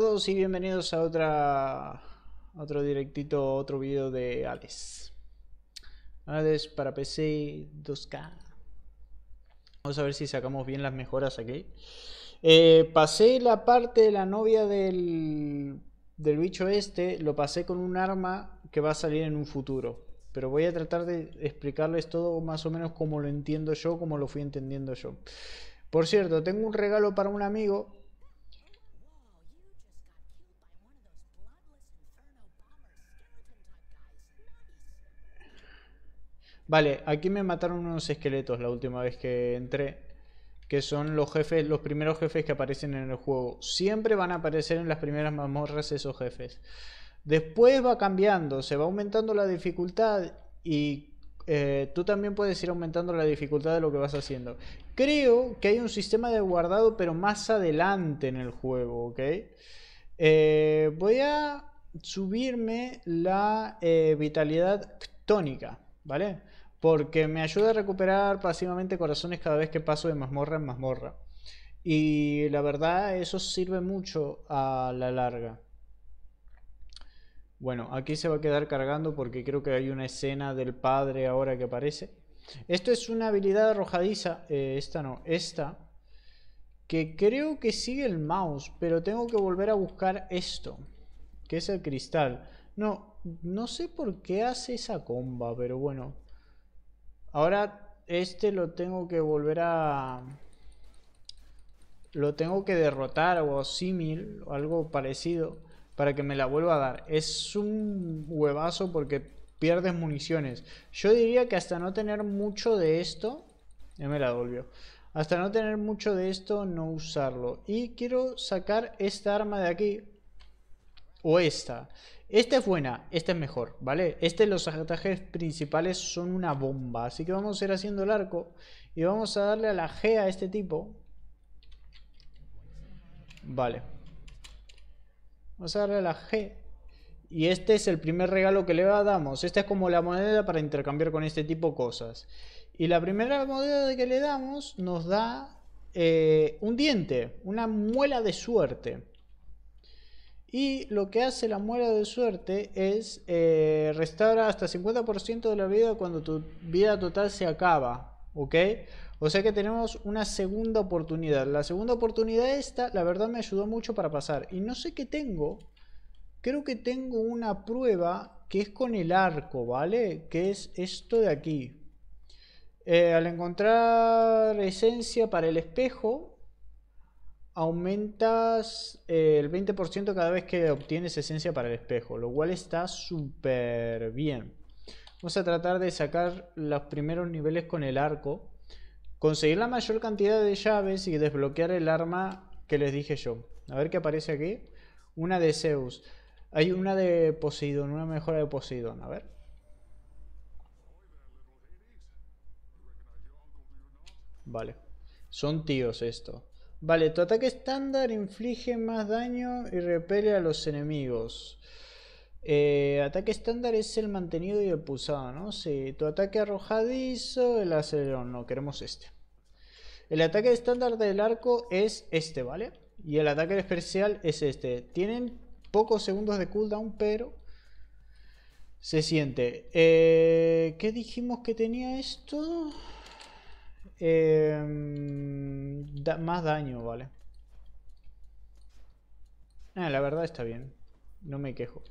todos y bienvenidos a otra otro directito, otro video de Alex Alex para PC 2K. Vamos a ver si sacamos bien las mejoras aquí. Eh, pasé la parte de la novia del, del bicho este, lo pasé con un arma que va a salir en un futuro. Pero voy a tratar de explicarles todo más o menos como lo entiendo yo, como lo fui entendiendo yo. Por cierto, tengo un regalo para un amigo Vale, aquí me mataron unos esqueletos la última vez que entré. Que son los jefes, los primeros jefes que aparecen en el juego. Siempre van a aparecer en las primeras mazmorras esos jefes. Después va cambiando, se va aumentando la dificultad y eh, tú también puedes ir aumentando la dificultad de lo que vas haciendo. Creo que hay un sistema de guardado, pero más adelante en el juego, ¿ok? Eh, voy a subirme la eh, vitalidad tónica, ¿vale? porque me ayuda a recuperar pasivamente corazones cada vez que paso de mazmorra en mazmorra. Y la verdad, eso sirve mucho a la larga. Bueno, aquí se va a quedar cargando porque creo que hay una escena del padre ahora que aparece. Esto es una habilidad arrojadiza, eh, esta no, esta, que creo que sigue el mouse, pero tengo que volver a buscar esto, que es el cristal. No, no sé por qué hace esa comba, pero bueno, Ahora este lo tengo que volver a... Lo tengo que derrotar o símil o algo parecido para que me la vuelva a dar. Es un huevazo porque pierdes municiones. Yo diría que hasta no tener mucho de esto... Ya me la devolvió. Hasta no tener mucho de esto, no usarlo. Y quiero sacar esta arma de aquí o esta. Esta es buena, esta es mejor, ¿vale? Este, los ataques principales son una bomba. Así que vamos a ir haciendo el arco y vamos a darle a la G a este tipo. Vale. Vamos a darle a la G. Y este es el primer regalo que le damos. Esta es como la moneda para intercambiar con este tipo cosas. Y la primera moneda que le damos nos da eh, un diente, una muela de suerte. Y lo que hace la muela de suerte es eh, restaura hasta 50% de la vida cuando tu vida total se acaba. ¿Ok? O sea que tenemos una segunda oportunidad. La segunda oportunidad esta, la verdad me ayudó mucho para pasar. Y no sé qué tengo. Creo que tengo una prueba que es con el arco, ¿vale? Que es esto de aquí. Eh, al encontrar esencia para el espejo, aumentas eh, el 20% cada vez que obtienes esencia para el espejo, lo cual está súper bien. Vamos a tratar de sacar los primeros niveles con el arco, conseguir la mayor cantidad de llaves y desbloquear el arma que les dije yo. A ver qué aparece aquí. Una de Zeus. Hay una de Poseidón, una mejora de Poseidón. A ver. Vale. Son tíos esto. Vale, tu ataque estándar inflige más daño y repele a los enemigos. Eh, ataque estándar es el mantenido y el pulsado, ¿no? Sí, tu ataque arrojadizo, el acelerón, no, queremos este. El ataque estándar del arco es este, ¿vale? Y el ataque especial es este. Tienen pocos segundos de cooldown, pero se siente. Eh, ¿Qué dijimos que tenía esto? Em, más daño, vale. Ah, la verdad está bien. No me quejo.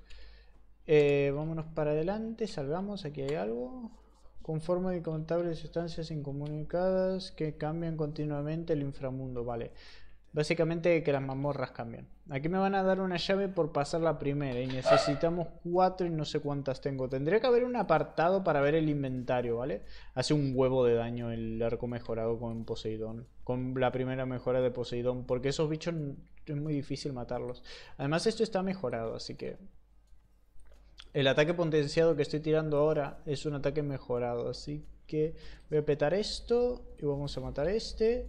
Eh, vámonos para adelante. salvamos. Aquí hay algo. Conforme de contable de sustancias incomunicadas que cambian continuamente el inframundo. Vale. Básicamente que las mamorras cambian. Aquí me van a dar una llave por pasar la primera y necesitamos cuatro y no sé cuántas tengo. Tendría que haber un apartado para ver el inventario, ¿vale? Hace un huevo de daño el arco mejorado con Poseidón. Con la primera mejora de Poseidón. Porque esos bichos es muy difícil matarlos. Además esto está mejorado, así que... El ataque potenciado que estoy tirando ahora es un ataque mejorado. Así que voy a petar esto y vamos a matar este.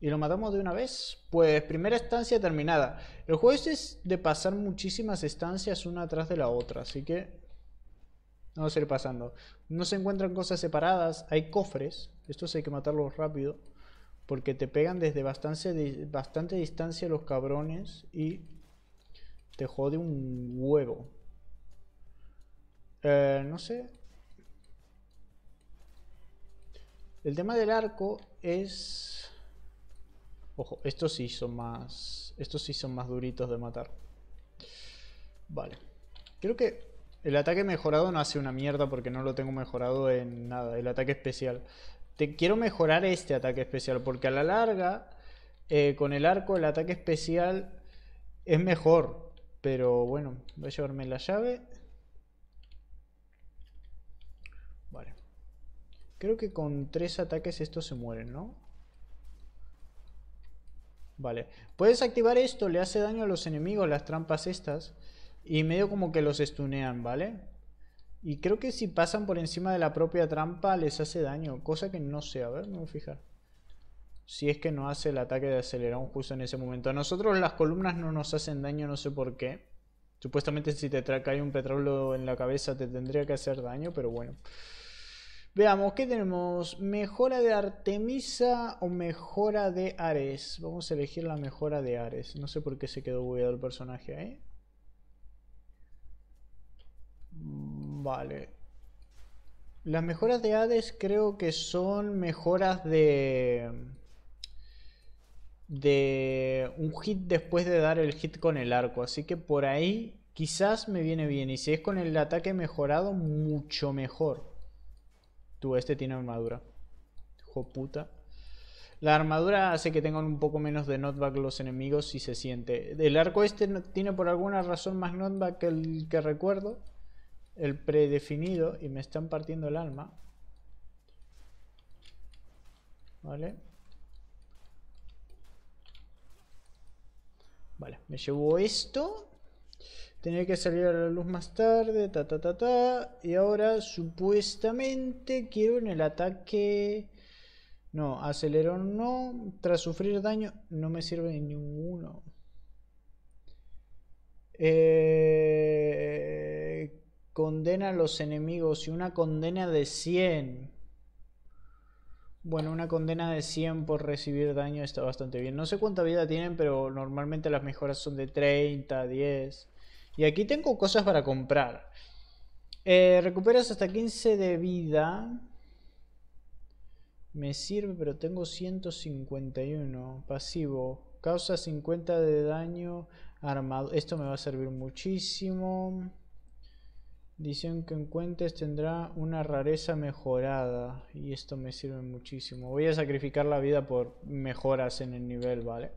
¿Y lo matamos de una vez? Pues primera estancia terminada. El juego este es de pasar muchísimas estancias una atrás de la otra, así que vamos a ir pasando. No se encuentran cosas separadas, hay cofres, estos hay que matarlos rápido, porque te pegan desde bastante, bastante distancia los cabrones y te jode un huevo. Eh, no sé. El tema del arco es Ojo, estos sí son más... Estos sí son más duritos de matar. Vale. Creo que el ataque mejorado no hace una mierda porque no lo tengo mejorado en nada. El ataque especial. Te quiero mejorar este ataque especial porque a la larga, eh, con el arco, el ataque especial es mejor. Pero bueno, voy a llevarme la llave. Vale. Creo que con tres ataques estos se mueren, ¿no? Vale. Puedes activar esto, le hace daño a los enemigos, las trampas estas. Y medio como que los estunean ¿vale? Y creo que si pasan por encima de la propia trampa les hace daño. Cosa que no sé, a ver, me voy a fijar. Si es que no hace el ataque de acelerón justo en ese momento. A nosotros las columnas no nos hacen daño, no sé por qué. Supuestamente si te cae un petróleo en la cabeza te tendría que hacer daño, pero bueno. Veamos, ¿qué tenemos? Mejora de Artemisa o mejora de Ares. Vamos a elegir la mejora de Ares. No sé por qué se quedó bugueado el personaje ahí. Mm, vale. Las mejoras de Hades creo que son mejoras de... De un hit después de dar el hit con el arco. Así que por ahí quizás me viene bien. Y si es con el ataque mejorado, mucho mejor. Tú, este tiene armadura. Hijo puta. La armadura hace que tengan un poco menos de noteback los enemigos si se siente. El arco este tiene por alguna razón más noteback que el que recuerdo. El predefinido. Y me están partiendo el alma. Vale. Vale, me llevo esto. Tener que salir a la luz más tarde, ta ta ta Y ahora supuestamente quiero en el ataque... No, acelero no. Tras sufrir daño no me sirve ninguno. Eh, condena a los enemigos y una condena de 100. Bueno, una condena de 100 por recibir daño está bastante bien. No sé cuánta vida tienen, pero normalmente las mejoras son de 30, 10. Y aquí tengo cosas para comprar. Eh, recuperas hasta 15 de vida. Me sirve, pero tengo 151. Pasivo. Causa 50 de daño armado. Esto me va a servir muchísimo. Dicen que en tendrá una rareza mejorada. Y esto me sirve muchísimo. Voy a sacrificar la vida por mejoras en el nivel, ¿vale?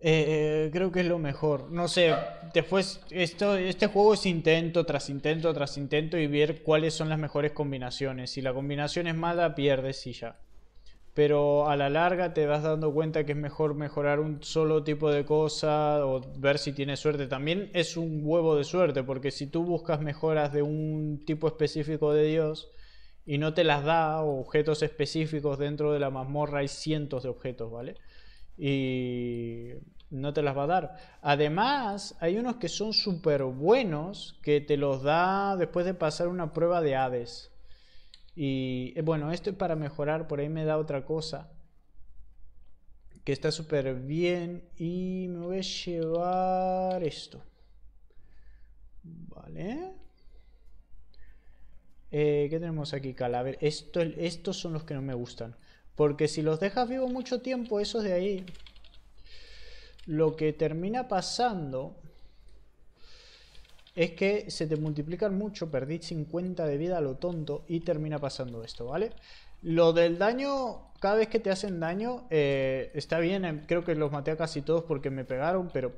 Eh, eh, creo que es lo mejor. No sé, después esto, este juego es intento tras intento tras intento y ver cuáles son las mejores combinaciones. Si la combinación es mala, pierdes y ya. Pero a la larga te vas dando cuenta que es mejor mejorar un solo tipo de cosa o ver si tienes suerte. También es un huevo de suerte, porque si tú buscas mejoras de un tipo específico de Dios y no te las da, o objetos específicos dentro de la mazmorra, hay cientos de objetos, ¿vale? y no te las va a dar. Además, hay unos que son súper buenos que te los da después de pasar una prueba de Hades. Y eh, bueno, esto es para mejorar, por ahí me da otra cosa. Que está súper bien. Y me voy a llevar esto. Vale. Eh, ¿Qué tenemos aquí, Calaver? Esto, estos son los que no me gustan. Porque si los dejas vivo mucho tiempo, esos de ahí, lo que termina pasando es que se te multiplican mucho, perdí 50 de vida a lo tonto y termina pasando esto, ¿vale? Lo del daño, cada vez que te hacen daño, eh, está bien, em, creo que los maté a casi todos porque me pegaron, pero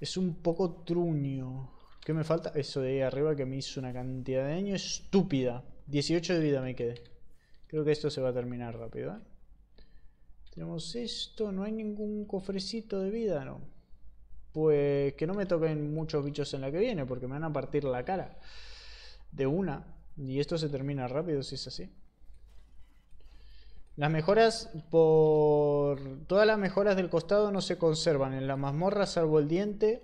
es un poco truño. ¿Qué me falta? Eso de ahí arriba que me hizo una cantidad de daño estúpida. 18 de vida me quedé. Creo que esto se va a terminar rápido. ¿eh? Tenemos esto, no hay ningún cofrecito de vida, ¿no? Pues que no me toquen muchos bichos en la que viene, porque me van a partir la cara de una. Y esto se termina rápido si es así. Las mejoras por... Todas las mejoras del costado no se conservan. En la mazmorra salvo el diente,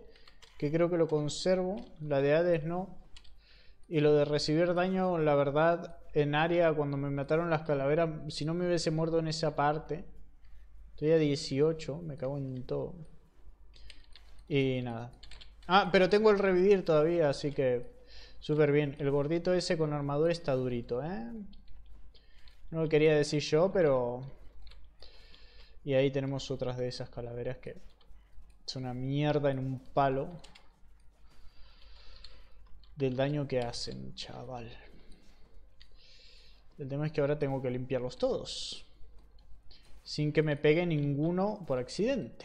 que creo que lo conservo. La de Hades no. Y lo de recibir daño, la verdad, en área, cuando me mataron las calaveras, si no me hubiese muerto en esa parte, estoy a 18, me cago en todo. Y nada. Ah, pero tengo el revivir todavía, así que súper bien. El gordito ese con armadura está durito, ¿eh? No lo quería decir yo, pero... Y ahí tenemos otras de esas calaveras que es una mierda en un palo del daño que hacen, chaval. El tema es que ahora tengo que limpiarlos todos. Sin que me pegue ninguno por accidente.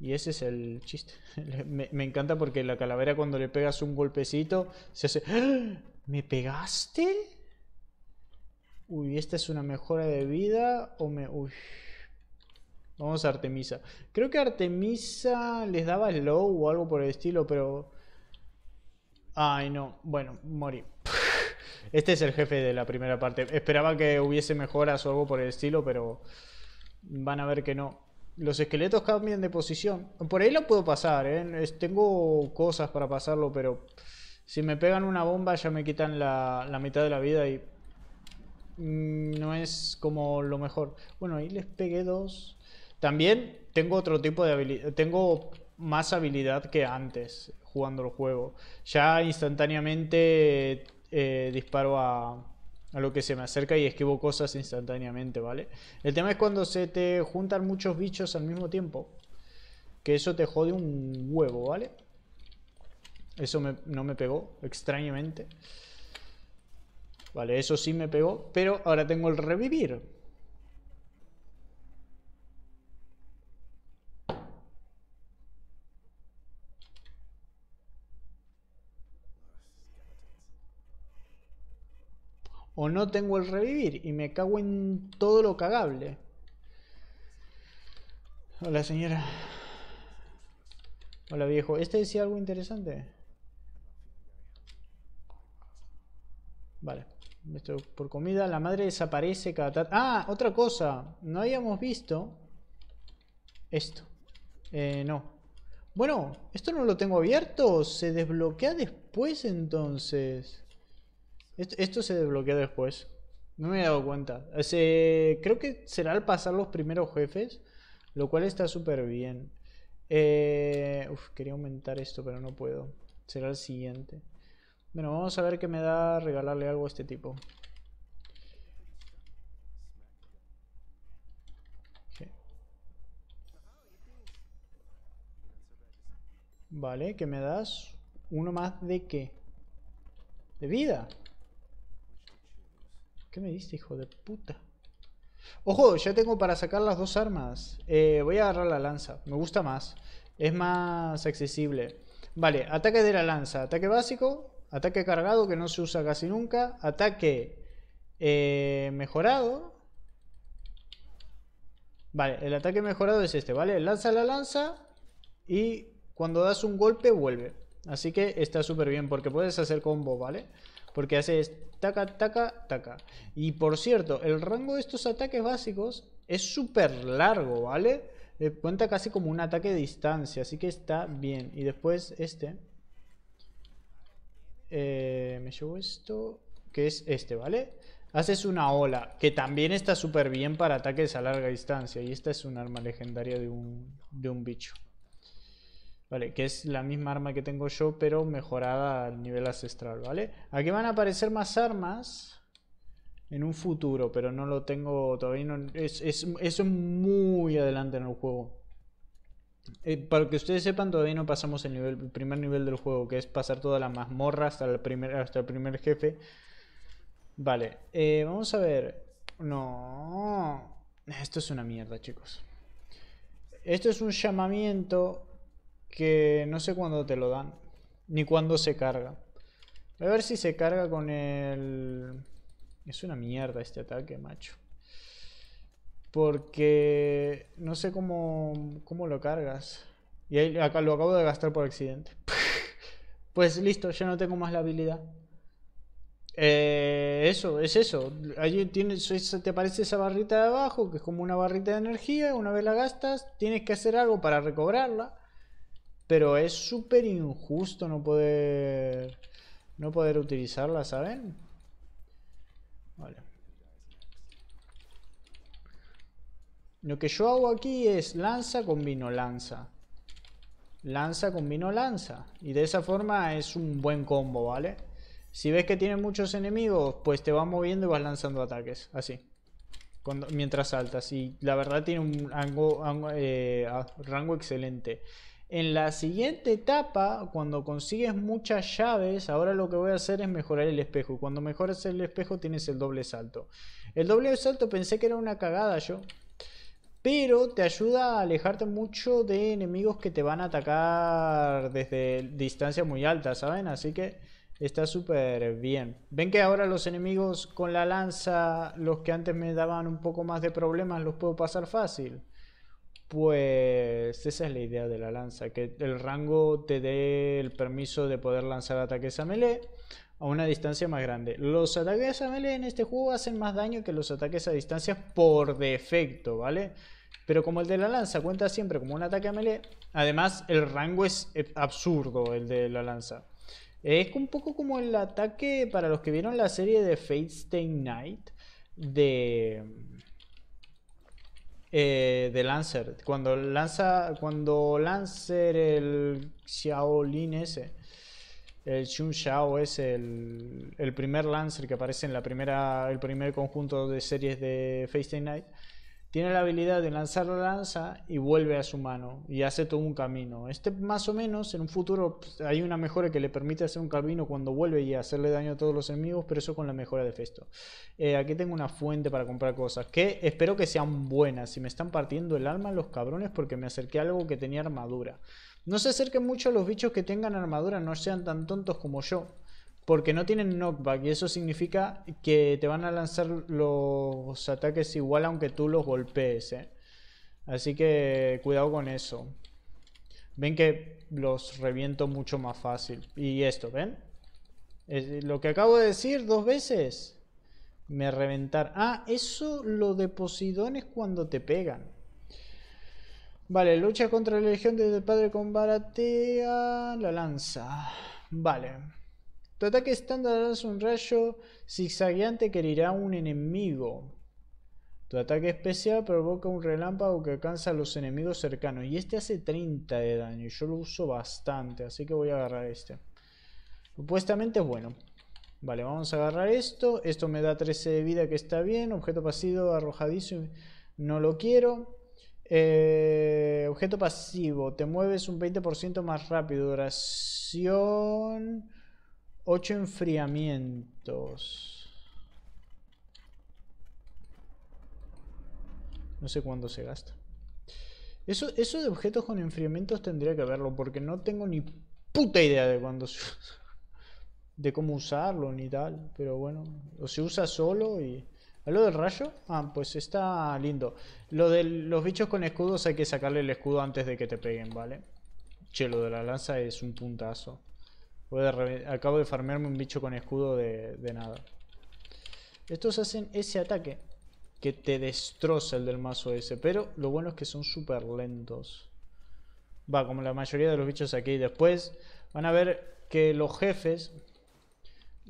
Y ese es el chiste. Me, encanta porque la calavera cuando le pegas un golpecito se hace... ¡Ah! ¿Me pegaste? Uy, esta es una mejora de vida o me... Uy. Vamos a Artemisa. Creo que Artemisa les daba slow o algo por el estilo, pero Ay, no. Bueno, morí. Este es el jefe de la primera parte. Esperaba que hubiese mejoras o algo por el estilo, pero van a ver que no. Los esqueletos cambian de posición. Por ahí lo puedo pasar, ¿eh? Tengo cosas para pasarlo, pero si me pegan una bomba ya me quitan la, la mitad de la vida y mm, no es como lo mejor. Bueno, ahí les pegué dos. También tengo otro tipo de habilidad. Tengo más habilidad que antes jugando el juego. Ya instantáneamente eh, disparo a, lo que se me acerca y esquivo cosas instantáneamente, ¿vale? El tema es cuando se te juntan muchos bichos al mismo tiempo. Que eso te jode un huevo, ¿vale? Eso no me pegó, extrañamente. Vale, eso sí me pegó, pero ahora tengo el revivir. no tengo el revivir y me cago en todo lo cagable. Hola señora. Hola viejo. ¿Este decía algo interesante? Vale. por comida. La madre desaparece cada tarde. Ah, otra cosa. No habíamos visto esto. Eh, no. Bueno, esto no lo tengo abierto. Se desbloquea después entonces. Esto, se desbloquea después. No me he dado cuenta. creo que será al pasar los primeros jefes, lo cual está súper bien. Eh, uf, quería aumentar esto, pero no puedo. Será el siguiente. Bueno, vamos a ver qué me da regalarle algo a este tipo. Vale, ¿qué me das? ¿Uno más de qué? ¿De vida? me diste, hijo de puta? Ojo, ya tengo para sacar las dos armas. Eh, voy a agarrar la lanza. Me gusta más. Es más accesible. Vale, ataque de la lanza. Ataque básico. Ataque cargado que no se usa casi nunca. Ataque eh, mejorado. Vale, el ataque mejorado es este, ¿vale? Lanza la lanza y cuando das un golpe vuelve. Así que está súper bien porque puedes hacer combo, ¿vale? vale porque haces taca, taca, taca. Y por cierto, el rango de estos ataques básicos es súper largo, ¿vale? Eh, cuenta casi como un ataque de distancia, así que está bien. Y después este. Eh, me llevo esto, que es este, ¿vale? Haces una ola, que también está súper bien para ataques a larga distancia. Y esta es un arma legendaria de un, de un bicho. ¿vale? Que es la misma arma que tengo yo, pero mejorada al nivel ancestral, ¿vale? Aquí van a aparecer más armas en un futuro, pero no lo tengo todavía. No, es, muy adelante en el juego. Eh, para que ustedes sepan, todavía no pasamos el, nivel, primer nivel del juego, que es pasar toda la mazmorra hasta el primer, el primer jefe. Vale, eh, vamos a ver. No. Esto es una mierda, chicos. Esto es un llamamiento que no sé cuándo te lo dan, ni cuándo se carga. A ver si se carga con el... Es una mierda este ataque, macho. Porque no sé cómo, cómo lo cargas. Y acá lo acabo de gastar por accidente. pues listo, ya no tengo más la habilidad. Eh, eso, es eso. Allí tienes, te aparece esa barrita de abajo, que es como una barrita de energía. Una vez la gastas, tienes que hacer algo para recobrarla. Pero es súper injusto no poder... No poder utilizarla, ¿saben? Vale. Lo que yo hago aquí es lanza combino lanza. Lanza combino lanza. Y de esa forma es un buen combo, ¿vale? Si ves que tiene muchos enemigos, pues te vas moviendo y vas lanzando ataques. Así. mientras saltas. Y la verdad tiene un rango eh, excelente. En la siguiente etapa, cuando consigues muchas llaves, ahora lo que voy a hacer es mejorar el espejo. cuando mejoras el espejo tienes el doble salto. El doble salto pensé que era una cagada yo. Pero te ayuda a alejarte mucho de enemigos que te van a atacar desde distancias muy altas, ¿saben? Así que está súper bien. Ven que ahora los enemigos con la lanza, los que antes me daban un poco más de problemas, los puedo pasar fácil. Pues esa es la idea de la lanza, que el rango te dé el permiso de poder lanzar ataques a melee a una distancia más grande. Los ataques a melee en este juego hacen más daño que los ataques a distancia por defecto, ¿vale? Pero como el de la lanza cuenta siempre como un ataque a melee, además el rango es eh, absurdo, el de la lanza. Es un poco como el ataque, para los que vieron la serie de Fate Stay Night, de eh, de Lancer. Cuando lanza, cuando Lancer el Xiaolin ese, el Xun Xiao es el, el, primer Lancer que aparece en la primera, el primer conjunto de series de Face Night tiene la habilidad de lanzar la lanza y vuelve a su mano y hace todo un camino. Este más o menos en un futuro pues, hay una mejora que le permite hacer un camino cuando vuelve y hacerle daño a todos los enemigos, pero eso con la mejora de Festo. Eh, aquí tengo una fuente para comprar cosas que espero que sean buenas. Si me están partiendo el alma los cabrones porque me acerqué a algo que tenía armadura. No se acerquen mucho a los bichos que tengan armadura, no sean tan tontos como yo porque no tienen knockback y eso significa que te van a lanzar los ataques igual aunque tú los golpees. ¿eh? Así que cuidado con eso. Ven que los reviento mucho más fácil. Y esto, ¿ven? Es lo que acabo de decir dos veces. Me reventar. Ah, eso lo de Posidón es cuando te pegan. Vale, lucha contra la legión desde padre con Baratea. La lanza. Vale. Tu ataque estándar es un rayo zigzagueante que herirá a un enemigo. Tu ataque especial provoca un relámpago que alcanza a los enemigos cercanos. Y este hace 30 de daño. yo lo uso bastante. Así que voy a agarrar este. Supuestamente es bueno. Vale, vamos a agarrar esto. Esto me da 13 de vida que está bien. Objeto pasivo arrojadizo. No lo quiero. Eh, objeto pasivo. Te mueves un 20% más rápido. Duración... 8 enfriamientos. No sé cuándo se gasta. Eso, eso de objetos con enfriamientos tendría que verlo, porque no tengo ni puta idea de cuándo se usa. De cómo usarlo ni tal, pero bueno. O se usa solo y... ¿Ah, ¿Lo del rayo? Ah, pues está lindo. Lo de los bichos con escudos hay que sacarle el escudo antes de que te peguen, ¿vale? Che, lo de la lanza es un puntazo acabo de farmearme un bicho con escudo de, nada. Estos hacen ese ataque que te destroza el del mazo ese. Pero lo bueno es que son súper lentos. Va, como la mayoría de los bichos aquí. Después van a ver que los jefes...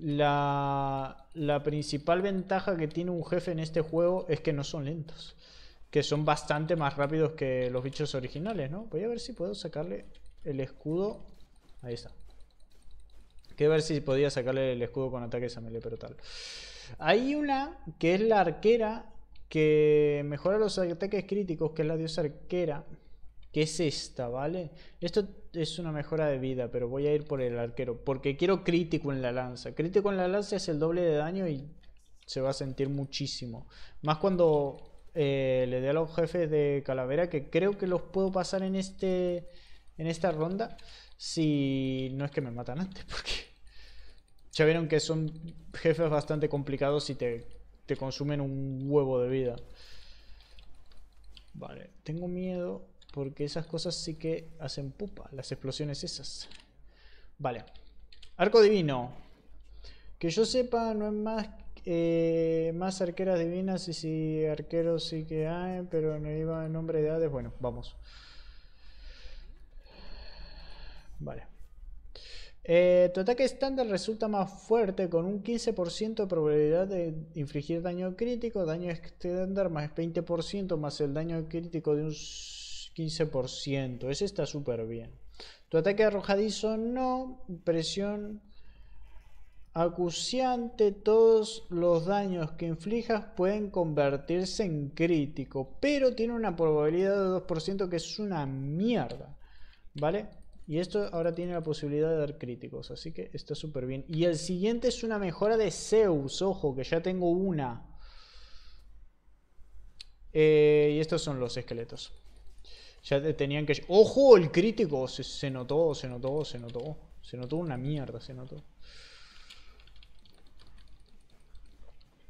La, la principal ventaja que tiene un jefe en este juego es que no son lentos. Que son bastante más rápidos que los bichos originales, ¿no? Voy a ver si puedo sacarle el escudo. Ahí está. Que ver si podía sacarle el escudo con ataques a melee, pero tal. Hay una que es la arquera que mejora los ataques críticos, que es la diosa arquera. Que es esta, ¿vale? Esto es una mejora de vida, pero voy a ir por el arquero. Porque quiero crítico en la lanza. Crítico en la lanza es el doble de daño y se va a sentir muchísimo. Más cuando eh, le dé a los jefes de calavera, que creo que los puedo pasar en este en esta ronda. Si no es que me matan antes, porque ya vieron que son jefes bastante complicados y te, consumen un huevo de vida. Vale, tengo miedo porque esas cosas sí que hacen pupa, las explosiones esas. Vale, arco divino. Que yo sepa, no es más eh, más arqueras divinas y si arqueros sí que hay, pero no iba en nombre de edades. Bueno, vamos. Vale. Eh, tu ataque estándar resulta más fuerte con un 15% de probabilidad de infligir daño crítico, daño estándar más 20% más el daño crítico de un 15%. Ese está súper bien. Tu ataque arrojadizo no, presión acuciante, todos los daños que inflijas pueden convertirse en crítico, pero tiene una probabilidad de 2% que es una mierda, ¿vale? Y esto ahora tiene la posibilidad de dar críticos, así que está súper bien. Y el siguiente es una mejora de Zeus, ojo, que ya tengo una. Eh, y estos son los esqueletos. Ya tenían que... ¡Ojo! El crítico se, se notó, se notó, se notó. Se notó una mierda, se notó.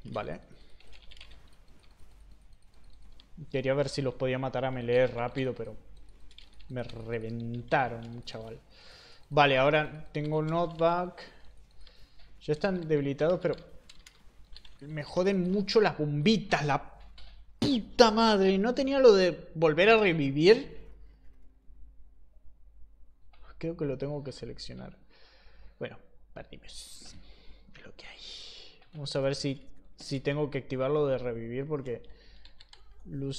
Vale. Quería ver si los podía matar a melee rápido, pero me reventaron, chaval. Vale, ahora tengo notebook. Ya están debilitados, pero... Me joden mucho las bombitas, la puta madre. ¿No tenía lo de volver a revivir? Creo que lo tengo que seleccionar. Bueno, perdimos. lo que hay. Vamos a ver si, si tengo que activarlo de revivir porque... Lo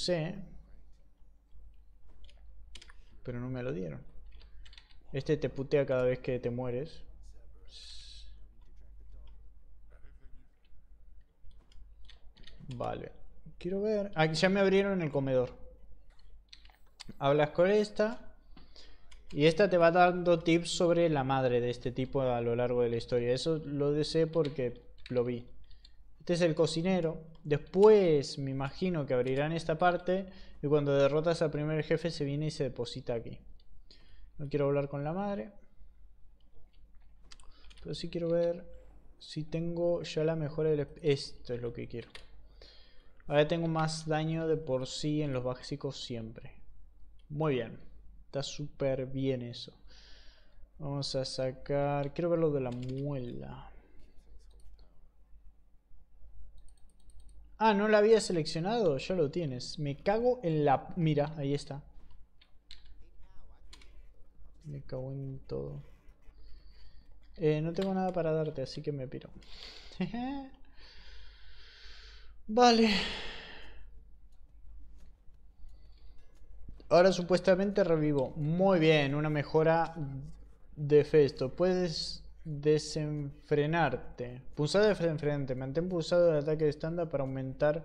pero no me lo dieron. Este te putea cada vez que te mueres. Vale. Quiero ver... Aquí ah, ya me abrieron el comedor. Hablas con esta. Y esta te va dando tips sobre la madre de este tipo a lo largo de la historia. Eso lo deseé porque lo vi. Este es el cocinero. Después me imagino que abrirán esta parte. Y cuando derrotas al primer jefe se viene y se deposita aquí. No quiero hablar con la madre. Pero sí quiero ver si tengo ya la mejora del... Esto es lo que quiero. Ahora tengo más daño de por sí en los básicos siempre. Muy bien. Está súper bien eso. Vamos a sacar... Quiero ver lo de la muela. Ah, no la había seleccionado, ya lo tienes. Me cago en la... Mira, ahí está. Me cago en todo. Eh, no tengo nada para darte, así que me piro. vale. Ahora supuestamente revivo. Muy bien, una mejora de Festo. Puedes desenfrenarte. Pulsado enfrente, Mantén pulsado el ataque estándar para aumentar.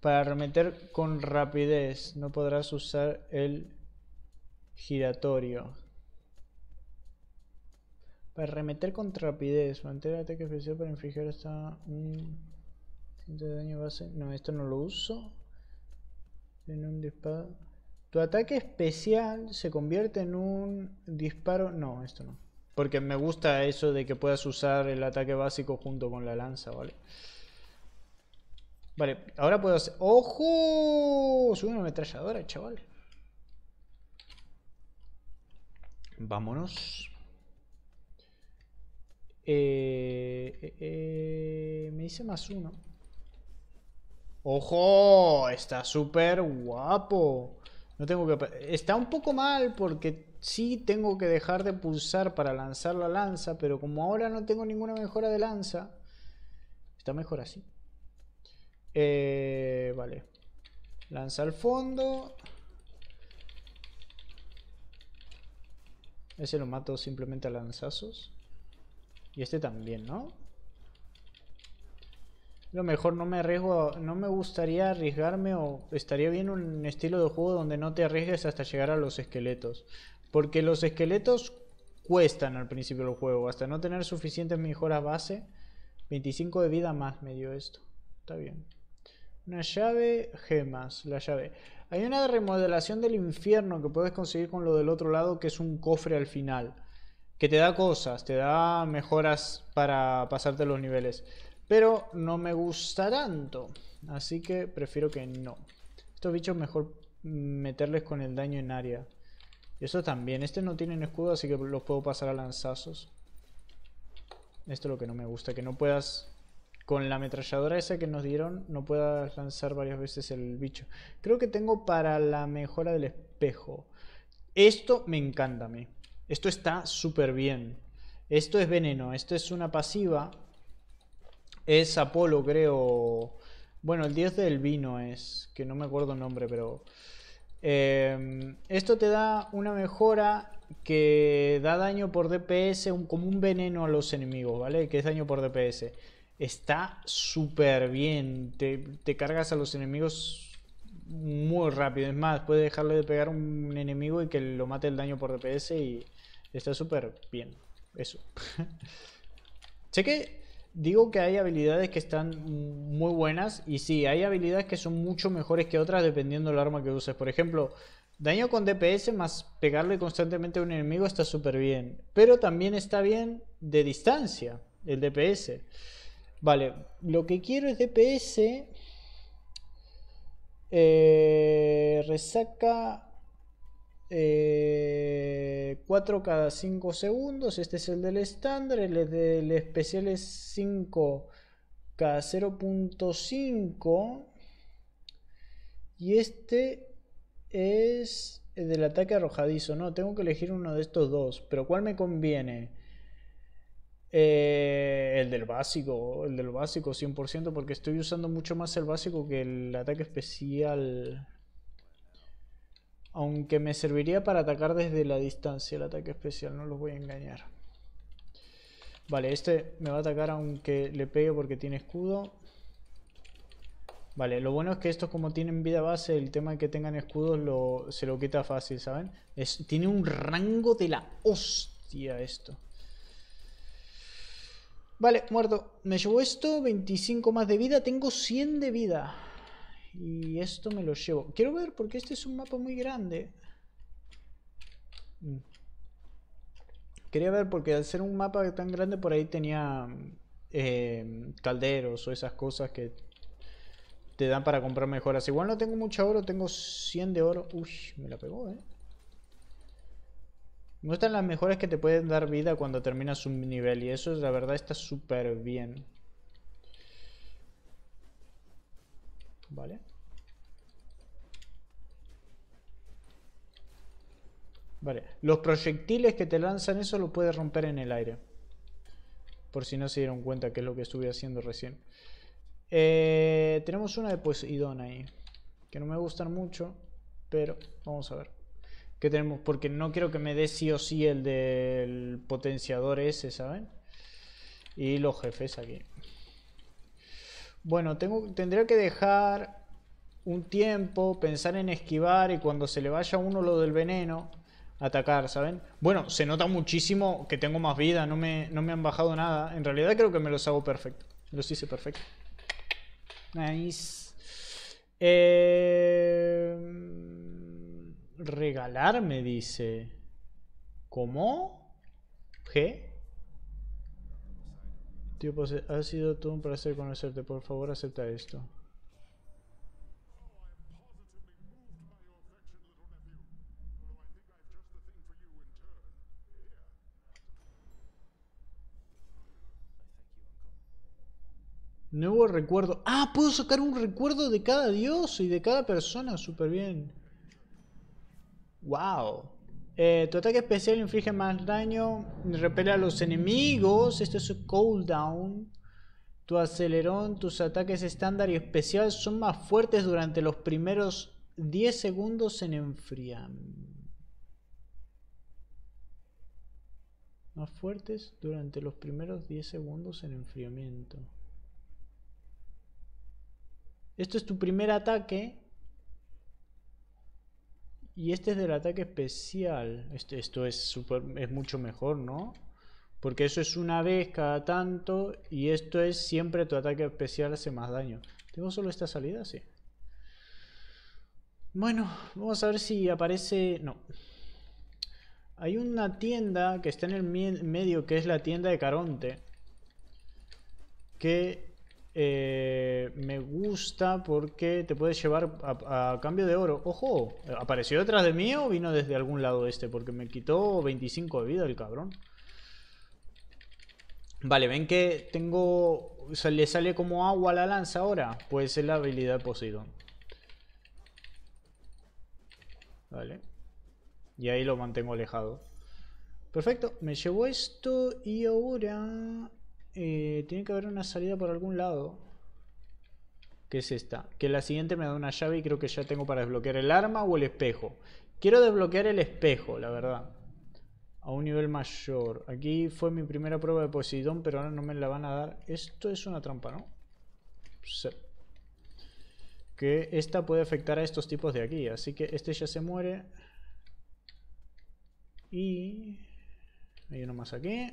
Para remeter con rapidez. No podrás usar el giratorio. Para remeter con rapidez, mantén el ataque especial para infligir hasta un daño base. No, esto no lo uso. En un disparo. Tu ataque especial se convierte en un disparo. No, esto no. Porque me gusta eso de que puedas usar el ataque básico junto con la lanza, ¿vale? Vale, ahora puedo hacer... ¡Ojo! Sube una ametralladora, chaval. Vámonos. Eh, eh, eh, me hice más uno. ¡Ojo! Está súper guapo. No tengo que... Está un poco mal porque sí tengo que dejar de pulsar para lanzar la lanza, pero como ahora no tengo ninguna mejora de lanza, está mejor así. Eh, vale. Lanza al fondo. Ese lo mato simplemente a lanzazos. Y este también, ¿no? lo mejor no me arriesgo, no me gustaría arriesgarme o estaría bien un estilo de juego donde no te arriesgues hasta llegar a los esqueletos. Porque los esqueletos cuestan al principio del juego, hasta no tener suficientes mejoras base. 25 de vida más me dio esto. Está bien. Una llave, gemas, la llave. Hay una remodelación del infierno que puedes conseguir con lo del otro lado, que es un cofre al final. Que te da cosas, te da mejoras para pasarte los niveles. Pero no me gusta tanto. Así que prefiero que no. Estos bichos mejor meterles con el daño en área. Y estos también. Estos no tienen escudo, así que los puedo pasar a lanzazos. Esto es lo que no me gusta. Que no puedas... Con la ametralladora esa que nos dieron, no puedas lanzar varias veces el bicho. Creo que tengo para la mejora del espejo. Esto me encanta a mí. Esto está súper bien. Esto es veneno. Esto es una pasiva es Apolo, creo. Bueno, el 10 del vino es, que no me acuerdo el nombre, pero... Em, esto te da una mejora que da daño por DPS, un, como un veneno a los enemigos, ¿vale? Que es daño por DPS. Está súper bien, te, cargas a los enemigos muy rápido. Es más, puedes dejarle de pegar a un enemigo y que lo mate el daño por DPS y está súper bien. Eso. sé que Digo que hay habilidades que están muy buenas y sí, hay habilidades que son mucho mejores que otras dependiendo del arma que uses. Por ejemplo, daño con DPS más pegarle constantemente a un enemigo está súper bien. Pero también está bien de distancia el DPS. Vale, lo que quiero es DPS. Eh, resaca 4 eh, cada 5 segundos. Este es el del estándar. El del especial es 5 cada 0.5. Y este es el del ataque arrojadizo. No, tengo que elegir uno de estos dos. Pero ¿cuál me conviene? Eh, el del básico, el del básico 100%, porque estoy usando mucho más el básico que el ataque especial aunque me serviría para atacar desde la distancia el ataque especial, no los voy a engañar. Vale, este me va a atacar aunque le pegue porque tiene escudo. Vale, lo bueno es que estos como tienen vida base, el tema de que tengan escudos se lo quita fácil, ¿saben? Es, tiene un rango de la hostia esto. Vale, muerto. Me llevo esto, 25 más de vida, tengo 100 de vida. Y esto me lo llevo. Quiero ver porque este es un mapa muy grande. Mm. Quería ver porque al ser un mapa tan grande por ahí tenía eh, calderos o esas cosas que te dan para comprar mejoras. Igual no tengo mucho oro, tengo 100 de oro. Uy, me la pegó, eh. Me las mejoras que te pueden dar vida cuando terminas un nivel y eso la verdad está súper bien. ¿vale? Vale, los proyectiles que te lanzan eso lo puedes romper en el aire. Por si no se dieron cuenta que es lo que estuve haciendo recién. Eh, tenemos una de Poseidón ahí. Que no me gustan mucho, pero vamos a ver. ¿Qué tenemos? Porque no quiero que me dé sí o sí el del potenciador ese, ¿saben? Y los jefes aquí. Bueno, tengo, tendría que dejar un tiempo, pensar en esquivar y cuando se le vaya uno lo del veneno, atacar, ¿saben? Bueno, se nota muchísimo que tengo más vida, no me, no me han bajado nada. En realidad creo que me los hago perfecto. Los hice perfecto. Nice. Em, Regalar, me dice. ¿Cómo? ¿G? Tío, ha sido todo un placer conocerte. Por favor, acepta esto. Nuevo recuerdo. Ah, puedo sacar un recuerdo de cada dios y de cada persona. Súper bien. Wow. Eh, tu ataque especial inflige más daño, repele a los enemigos. Esto es su cooldown. Tu acelerón, tus ataques estándar y especial son más fuertes durante los primeros 10 segundos en enfriamiento. Más fuertes durante los primeros 10 segundos en enfriamiento. Esto es tu primer ataque y este es del ataque especial. Este, esto es, super, es mucho mejor, ¿no? Porque eso es una vez cada tanto y esto es siempre tu ataque especial hace más daño. ¿Tengo solo esta salida? Sí. Bueno, vamos a ver si aparece... No. Hay una tienda que está en el medio, que es la tienda de Caronte. Que eh, me gusta porque te puedes llevar a, cambio de oro. ¡Ojo! ¿Apareció detrás de mí o vino desde algún lado este? Porque me quitó 25 de vida el cabrón. Vale, ven que tengo... le sale como agua a la lanza ahora. Pues es la habilidad Poseidón. Vale. Y ahí lo mantengo alejado. Perfecto, me llevo esto y ahora eh, tiene que haber una salida por algún lado. Que es esta. Que la siguiente me da una llave y creo que ya tengo para desbloquear el arma o el espejo. Quiero desbloquear el espejo, la verdad. A un nivel mayor. Aquí fue mi primera prueba de Poseidón, pero ahora no me la van a dar. Esto es una trampa, ¿no? Que esta puede afectar a estos tipos de aquí. Así que este ya se muere. Y... Hay uno más aquí.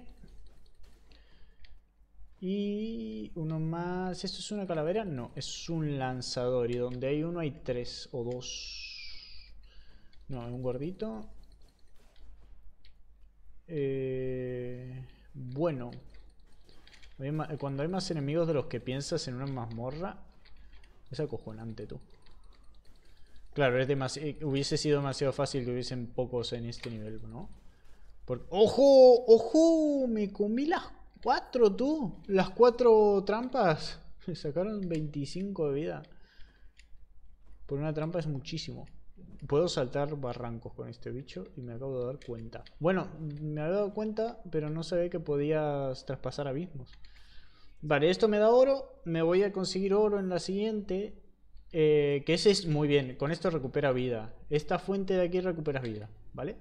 Y uno más. ¿Esto es una calavera? No, es un lanzador. Y donde hay uno hay tres o dos. No, hay un gordito. Eh, bueno. Cuando hay más enemigos de los que piensas en una mazmorra, es acojonante tú. Claro, es eh, hubiese sido demasiado fácil que hubiesen pocos en este nivel, ¿no? ¡Ojo! ¡Ojo! Me comí las ¿Cuatro tú? ¿Las cuatro trampas? Me sacaron 25 de vida. Por una trampa es muchísimo. Puedo saltar barrancos con este bicho y me acabo de dar cuenta. Bueno, me había dado cuenta, pero no sabía que podías traspasar abismos. Vale, esto me da oro. Me voy a conseguir oro en la siguiente. Eh, que ese es muy bien. Con esto recupera vida. Esta fuente de aquí recupera vida. ¿Vale?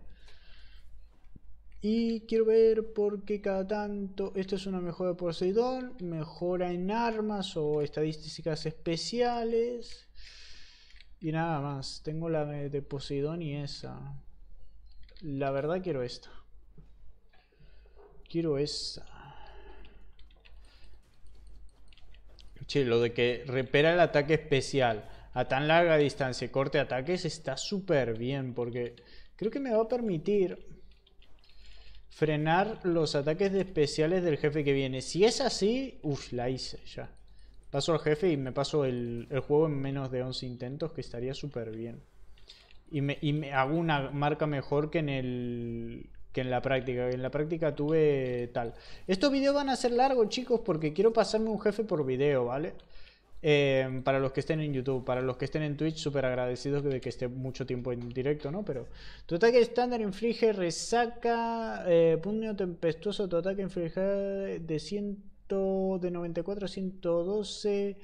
Y quiero ver por qué cada tanto... Esto es una mejora de Poseidón. Mejora en armas o estadísticas especiales. Y nada más. Tengo la de Poseidón y esa. La verdad quiero esta. Quiero esa. Che, lo de que repera el ataque especial a tan larga distancia y corte ataques está súper bien porque creo que me va a permitir frenar los ataques de especiales del jefe que viene. Si es así, uff, la hice ya. Paso al jefe y me paso el, juego en menos de 11 intentos, que estaría súper bien. Y me, hago una marca mejor que en el que en la práctica. En la práctica tuve tal. Estos videos van a ser largos, chicos, porque quiero pasarme un jefe por video, ¿vale? vale Em, para los que estén en YouTube, para los que estén en Twitch, súper agradecidos de que esté mucho tiempo en directo, ¿no? Pero tu ataque estándar inflige resaca, eh, puño tempestuoso, tu ataque inflige de 100, de 94 a 112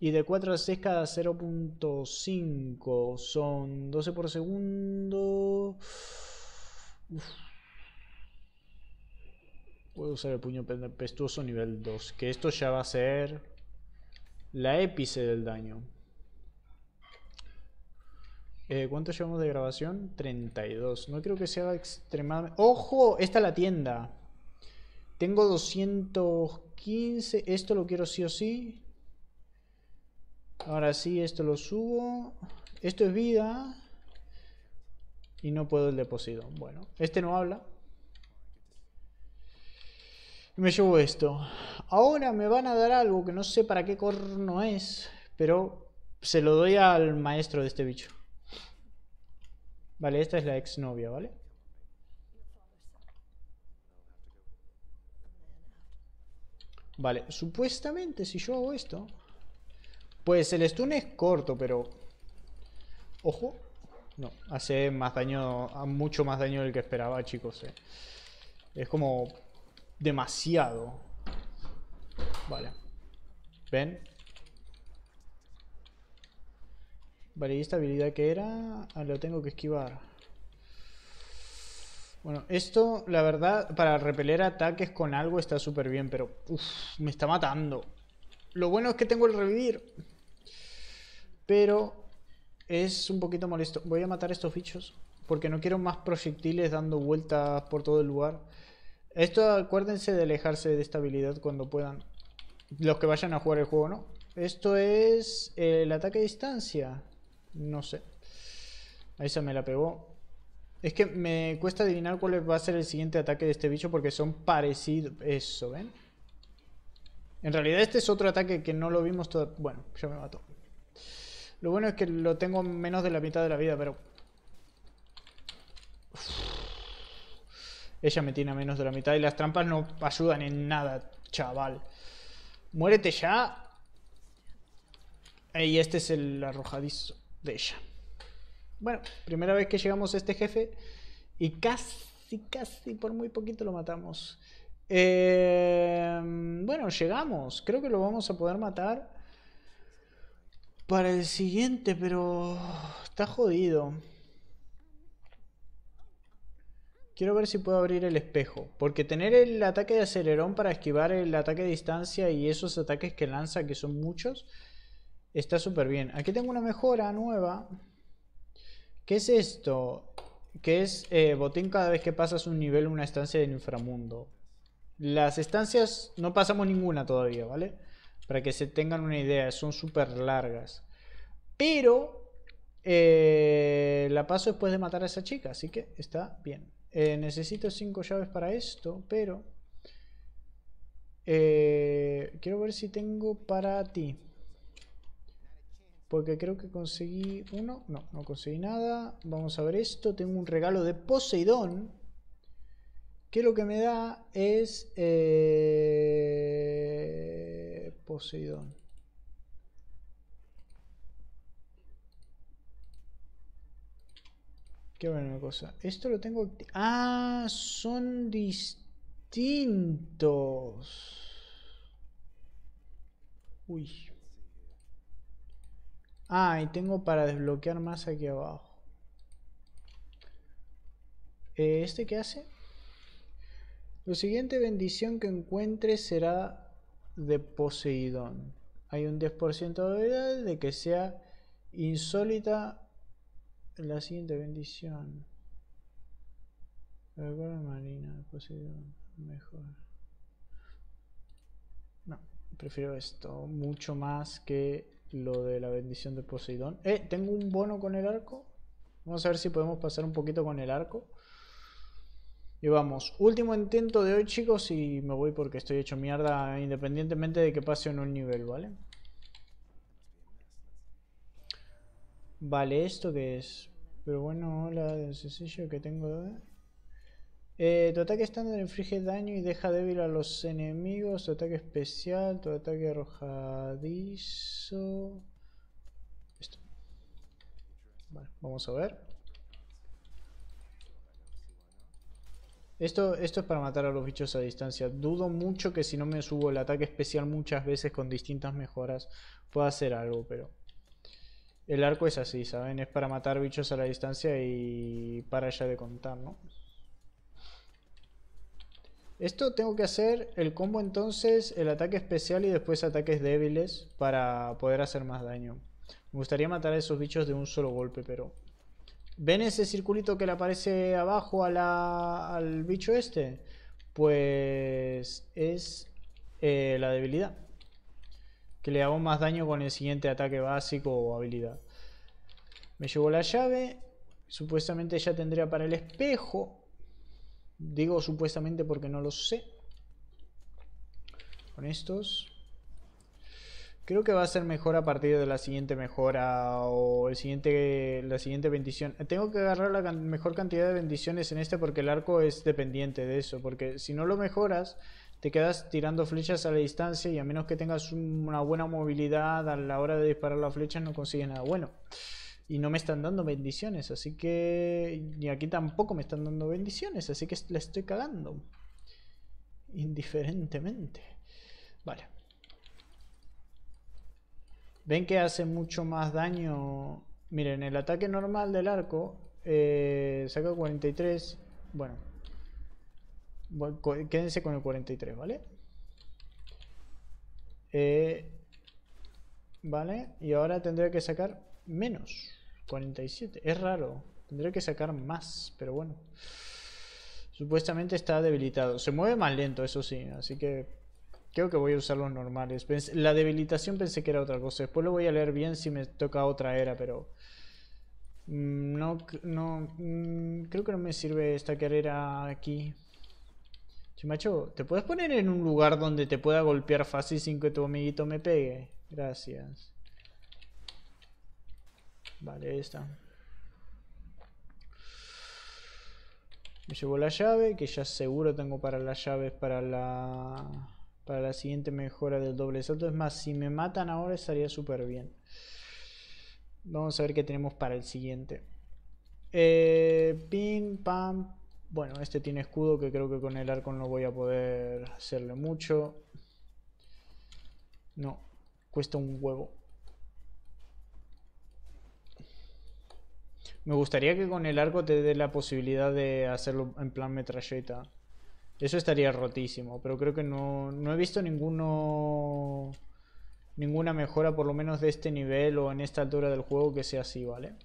y de 4 a 6 cada 0.5 son 12 por segundo. Uf. Puedo usar el puño tempestuoso nivel 2, que esto ya va a ser la épice del daño. Eh, ¿Cuánto llevamos de grabación? 32. No creo que sea extremadamente... ¡Ojo! Esta es la tienda. Tengo 215. Esto lo quiero sí o sí. Ahora sí, esto lo subo. Esto es vida. Y no puedo el depósito. Bueno, este no habla me llevo esto. Ahora me van a dar algo que no sé para qué corno es, pero se lo doy al maestro de este bicho. Vale, esta es la exnovia, ¿vale? Vale, supuestamente si yo hago esto... Pues el stun es corto, pero... Ojo. No, hace más daño, mucho más daño del que esperaba, chicos. Eh. Es como demasiado. Vale. ¿Ven? Vale, ¿y esta habilidad que era? Ah, lo tengo que esquivar. Bueno, esto, la verdad, para repeler ataques con algo está súper bien, pero... Uf, me está matando. Lo bueno es que tengo el revivir. Pero es un poquito molesto. Voy a matar estos bichos. Porque no quiero más proyectiles dando vueltas por todo el lugar. Esto acuérdense de alejarse de esta habilidad cuando puedan. Los que vayan a jugar el juego, ¿no? Esto es eh, el ataque a distancia. No sé. ahí se me la pegó. Es que me cuesta adivinar cuál va a ser el siguiente ataque de este bicho porque son parecidos. Eso, ¿ven? En realidad este es otro ataque que no lo vimos todo... Bueno, ya me mató. Lo bueno es que lo tengo menos de la mitad de la vida, pero Ella me tiene a menos de la mitad y las trampas no ayudan en nada, chaval. Muérete ya. Y este es el arrojadizo de ella. Bueno, primera vez que llegamos a este jefe y casi, casi, por muy poquito lo matamos. Em, bueno, llegamos. Creo que lo vamos a poder matar para el siguiente, pero está jodido. Quiero ver si puedo abrir el espejo. Porque tener el ataque de acelerón para esquivar el ataque de distancia y esos ataques que lanza, que son muchos, está súper bien. Aquí tengo una mejora nueva. ¿Qué es esto? Que es eh, botín cada vez que pasas un nivel, una estancia del inframundo. Las estancias no pasamos ninguna todavía, ¿vale? Para que se tengan una idea, son súper largas. Pero eh, la paso después de matar a esa chica, así que está bien. Eh, necesito cinco llaves para esto, pero... Eh, quiero ver si tengo para ti. Porque creo que conseguí uno. No, no conseguí nada. Vamos a ver esto. Tengo un regalo de Poseidón. Que lo que me da es... Eh, Poseidón. qué ver una cosa. Esto lo tengo... Ah, son distintos. Uy. Ah, y tengo para desbloquear más aquí abajo. Eh, ¿Este qué hace? Lo siguiente bendición que encuentre será de Poseidón. Hay un 10% de probabilidad de que sea insólita la siguiente bendición. marina Poseidón, mejor. No, prefiero esto mucho más que lo de la bendición de Poseidón. Eh, tengo un bono con el arco. Vamos a ver si podemos pasar un poquito con el arco. Y vamos, último intento de hoy chicos y me voy porque estoy hecho mierda independientemente de que pase en un nivel, ¿vale? Vale, ¿esto que es? Pero bueno, hola, sencillo que tengo... Eh, tu ataque estándar inflige daño y deja débil a los enemigos. Tu ataque especial, tu ataque arrojadizo... Esto. Vale, vamos a ver. Esto, esto es para matar a los bichos a distancia. Dudo mucho que si no me subo el ataque especial muchas veces con distintas mejoras pueda hacer algo, pero... El arco es así, ¿saben? Es para matar bichos a la distancia y para allá de contar, ¿no? Esto tengo que hacer el combo entonces, el ataque especial y después ataques débiles para poder hacer más daño. Me gustaría matar a esos bichos de un solo golpe, pero... ¿Ven ese circulito que le aparece abajo a la... al bicho este? Pues es eh, la debilidad que le hago más daño con el siguiente ataque básico o habilidad. Me llevo la llave. Supuestamente ya tendría para el espejo. Digo supuestamente porque no lo sé. Con estos. Creo que va a ser mejor a partir de la siguiente mejora o el siguiente, la siguiente bendición. Tengo que agarrar la mejor cantidad de bendiciones en este porque el arco es dependiente de eso. Porque si no lo mejoras, te quedas tirando flechas a la distancia y a menos que tengas una buena movilidad a la hora de disparar las flechas no consigues nada bueno. Y no me están dando bendiciones, así que... Y aquí tampoco me están dando bendiciones, así que la estoy cagando. Indiferentemente. Vale. Ven que hace mucho más daño... Miren, el ataque normal del arco eh, saca 43. Bueno, quédense con el 43, ¿vale? Eh, vale, y ahora tendré que sacar menos 47. Es raro, tendré que sacar más, pero bueno. Supuestamente está debilitado. Se mueve más lento, eso sí, así que creo que voy a usar los normales. la debilitación pensé que era otra cosa. Después lo voy a leer bien si me toca otra era, pero... Mm, no, no, mm, creo que no me sirve esta carrera aquí. Chimacho, ¿te puedes poner en un lugar donde te pueda golpear fácil sin que tu amiguito me pegue? Gracias. Vale, ahí está. Me llevo la llave, que ya seguro tengo para las llaves para la para la siguiente mejora del doble salto. Es más, si me matan ahora estaría súper bien. Vamos a ver qué tenemos para el siguiente. Eh, pam, bueno, este tiene escudo que creo que con el arco no voy a poder hacerle mucho. No, cuesta un huevo. Me gustaría que con el arco te dé la posibilidad de hacerlo en plan metralleta. Eso estaría rotísimo, pero creo que no, no he visto ninguno ninguna mejora, por lo menos de este nivel o en esta altura del juego, que sea así, ¿vale? vale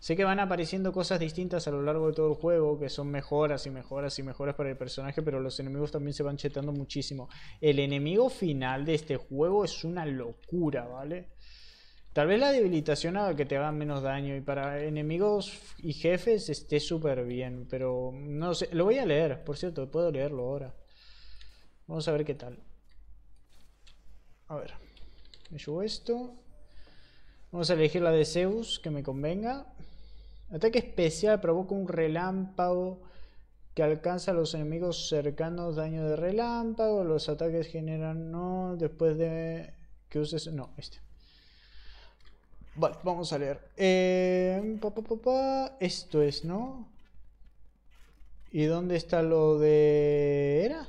Sé que van apareciendo cosas distintas a lo largo de todo el juego, que son mejoras y mejoras y mejoras para el personaje, pero los enemigos también se van chetando muchísimo. El enemigo final de este juego es una locura, ¿vale? Tal vez la debilitación haga que te haga menos daño y para enemigos y jefes esté súper bien, pero no sé, lo voy a leer, por cierto, puedo leerlo ahora. Vamos a ver qué tal. A ver, me llevo esto, Vamos a elegir la de Zeus, que me convenga. Ataque especial provoca un relámpago que alcanza a los enemigos cercanos daño de relámpago. Los ataques generan no después de que uses... No, este. Vale, vamos a leer. Eh, esto es, ¿no? ¿Y dónde está lo de... ¿Era?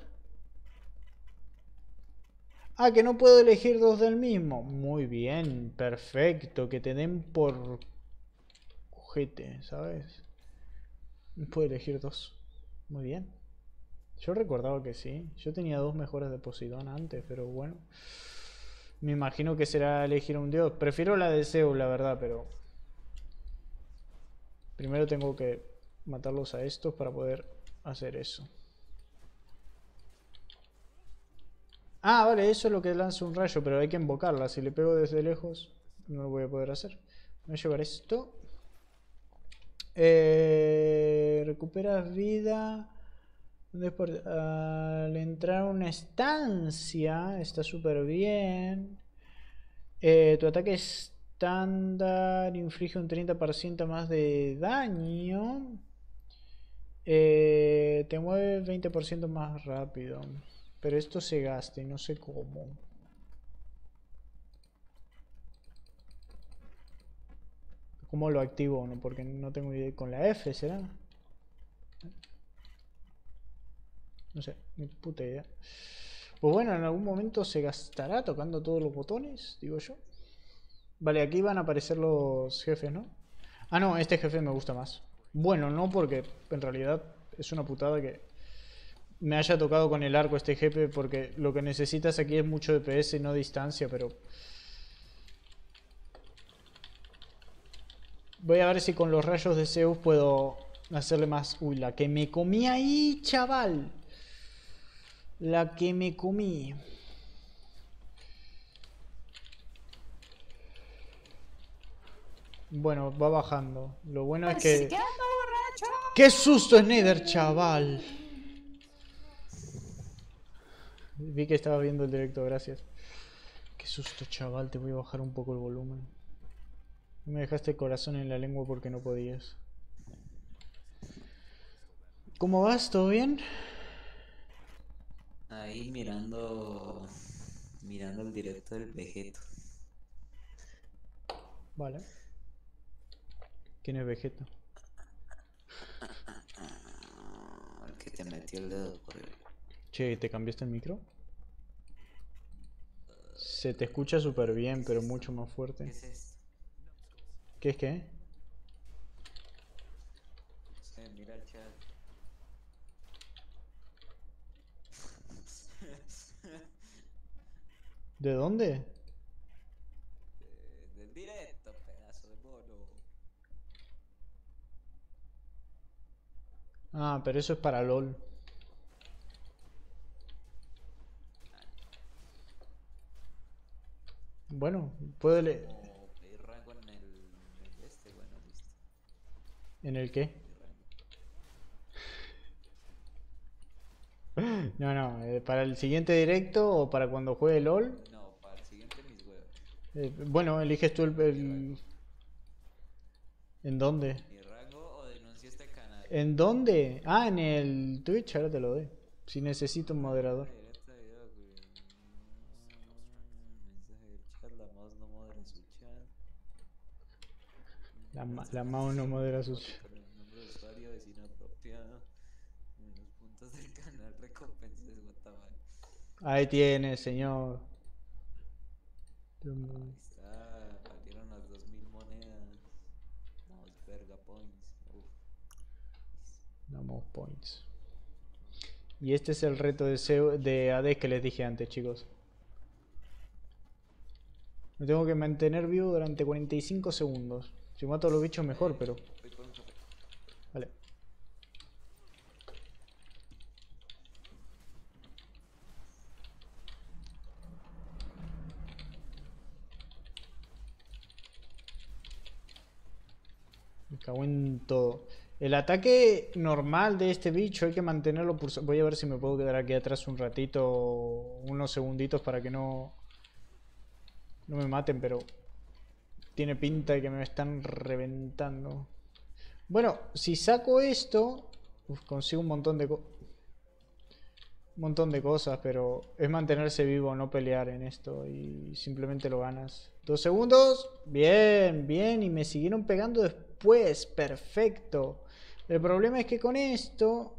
Ah, que no puedo elegir dos del mismo. Muy bien, perfecto. Que te den por... Cujete, ¿sabes? No Puedo elegir dos. Muy bien. Yo recordaba que sí. Yo tenía dos mejores de Poseidón antes, pero bueno. Me imagino que será elegir un dios. Prefiero la de Zeus, la verdad, pero... Primero tengo que matarlos a estos para poder hacer eso. Ah, vale, eso es lo que lanza un rayo, pero hay que invocarla. Si le pego desde lejos, no lo voy a poder hacer. Voy a llevar esto. Eh, recuperas vida. Después, al entrar a una estancia, está súper bien. Eh, tu ataque estándar inflige un 30% más de daño. Eh, te mueve 20% más rápido. Pero esto se gasta y no sé cómo. ¿Cómo lo activo? No, porque no tengo idea. ¿Con la F será? No sé, ni puta idea. Pues bueno, en algún momento se gastará tocando todos los botones, digo yo. Vale, aquí van a aparecer los jefes, ¿no? Ah, no, este jefe me gusta más. Bueno, no porque en realidad es una putada que me haya tocado con el arco este jefe porque lo que necesitas aquí es mucho DPS e y no distancia, pero... Voy a ver si con los rayos de Zeus puedo hacerle más... Uy, la que me comí ahí, chaval. La que me comí. Bueno, va bajando. Lo bueno es que... ¡Qué susto, nether chaval! Vi que estabas viendo el directo, gracias. Qué susto, chaval, te voy a bajar un poco el volumen. Me dejaste el corazón en la lengua porque no podías. ¿Cómo vas? ¿Todo bien? Ahí mirando mirando el directo del Vegeto. Vale. ¿Quién es Vegeto? El que te metió el dedo por el ¿te cambiaste el micro? Se te escucha súper bien, pero mucho más fuerte. ¿Qué es ¿Qué mira el chat. ¿De dónde? del directo, pedazo de bolo. Ah, pero eso es para LOL. Bueno, puedo leer. en el, qué? No, no, eh, para el siguiente directo o para cuando juegue LOL. No, para el siguiente mis huevos. bueno, eliges tú el. ¿En dónde? ¿En dónde? Ah, en el Twitch, ahora te lo doy. Si necesito un moderador. La, la mano no modera sus. nombre de usuario, en los puntos del canal, recompensas de Ahí tiene, señor. Ahí está, partieron las 2000 monedas. Vamos, verga, points. Uf. No points. Y este es el reto de, CEO, de AD que les dije antes, chicos. Me tengo que mantener vivo durante 45 segundos. Si mato a los bichos mejor, pero... Vale. Me cago en todo. El ataque normal de este bicho hay que mantenerlo por... Voy a ver si me puedo quedar aquí atrás un ratito, unos segunditos para que no... No me maten, pero tiene pinta de que me están reventando. Bueno, si saco esto... Uf, consigo un montón de... Un montón de cosas, pero es mantenerse vivo, no pelear en esto y simplemente lo ganas. Dos segundos. Bien, bien. Y me siguieron pegando después. Perfecto. El problema es que con esto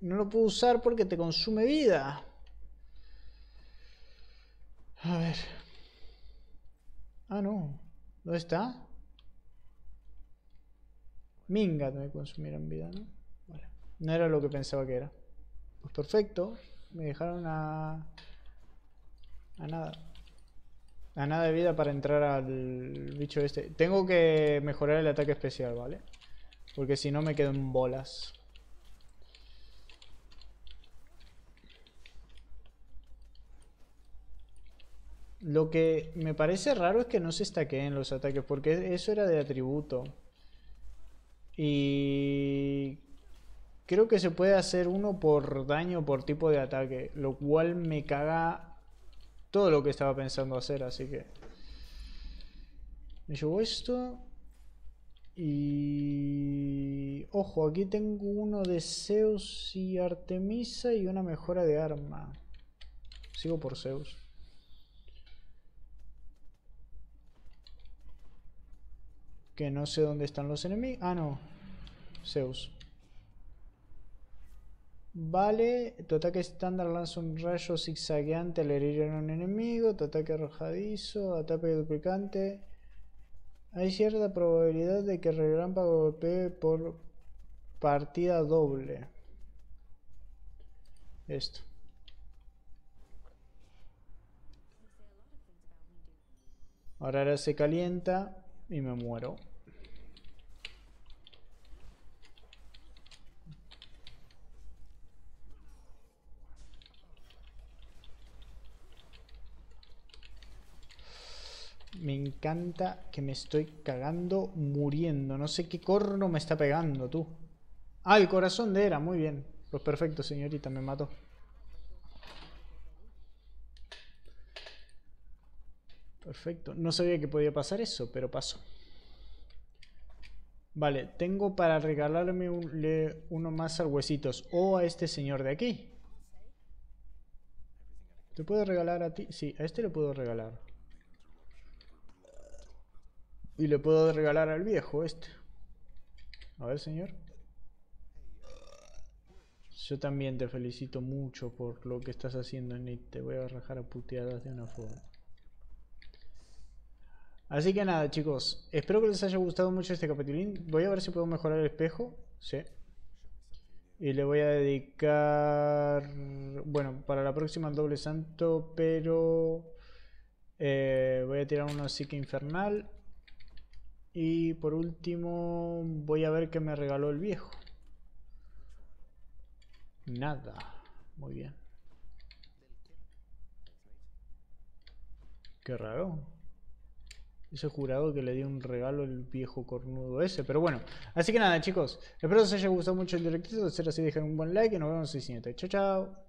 no lo puedo usar porque te consume vida. A ver. Ah, no. ¿Dónde está? Minga me consumieron vida, ¿no? Vale. No era lo que pensaba que era. Pues perfecto. Me dejaron a... A nada. A nada de vida para entrar al bicho este. Tengo que mejorar el ataque especial, ¿vale? Porque si no me quedo en bolas. Lo que me parece raro es que no se estaqueen los ataques, porque eso era de atributo. Y creo que se puede hacer uno por daño por tipo de ataque, lo cual me caga todo lo que estaba pensando hacer, así que... Me llevo esto. Y... Ojo, aquí tengo uno de Zeus y Artemisa y una mejora de arma. Sigo por Zeus. Que no sé dónde están los enemigos. Ah, no. Zeus. Vale, tu ataque estándar lanza un rayo zigzagueante al herir a un enemigo, tu ataque arrojadizo, ataque duplicante. Hay cierta probabilidad de que Relámpago golpee por partida doble. Esto. ahora se calienta y me muero. me encanta que me estoy cagando muriendo. No sé qué corno me está pegando, tú. Ah, el corazón de Era, muy bien. Pues perfecto, señorita, me mató. Perfecto. No sabía que podía pasar eso, pero pasó. Vale, tengo para regalarme uno más al huesitos. O a este señor de aquí. ¿Te puedo regalar a ti? Sí, a este le puedo regalar. Y le puedo regalar al viejo este. A ver, señor. Yo también te felicito mucho por lo que estás haciendo, Nick. Te voy a rajar a puteadas de una forma. Así que nada, chicos. Espero que les haya gustado mucho este capitulín. Voy a ver si puedo mejorar el espejo. Sí. Y le voy a dedicar... Bueno, para la próxima doble santo, pero... Eh, voy a tirar una psique infernal. Y por último, voy a ver qué me regaló el viejo. Nada. Muy bien. Qué raro. Ese jurado que le dio un regalo el viejo cornudo ese. Pero bueno, así que nada chicos. Espero que os haya gustado mucho el directo. Si ser así, dejen un buen like y nos vemos en el siguiente. Chao, chao.